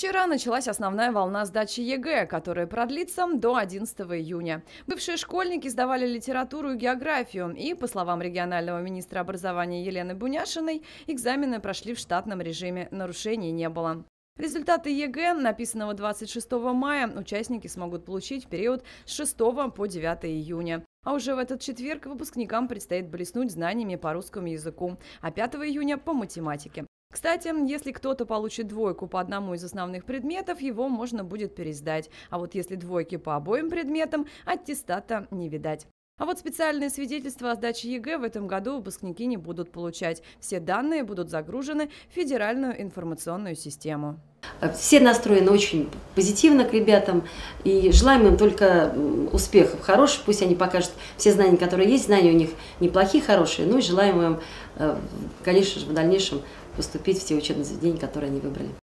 Вчера началась основная волна сдачи ЕГЭ, которая продлится до 11 июня. Бывшие школьники сдавали литературу и географию, и, по словам регионального министра образования Елены Буняшиной, экзамены прошли в штатном режиме, нарушений не было. Результаты ЕГЭ, написанного 26 мая, участники смогут получить в период с 6 по 9 июня. А уже в этот четверг выпускникам предстоит блеснуть знаниями по русскому языку, а 5 июня по математике. Кстати, если кто-то получит двойку по одному из основных предметов, его можно будет пересдать. А вот если двойки по обоим предметам, аттестата не видать. А вот специальные свидетельства о сдаче ЕГЭ в этом году выпускники не будут получать. Все данные будут загружены в Федеральную информационную систему. Э, все настроены очень позитивно к ребятам, и желаем им только успехов хороших, пусть они покажут все знания, которые есть, знания у них неплохие, хорошие, ну и желаем им, э, конечно же, в дальнейшем поступить в те учебные заведения, которые они выбрали.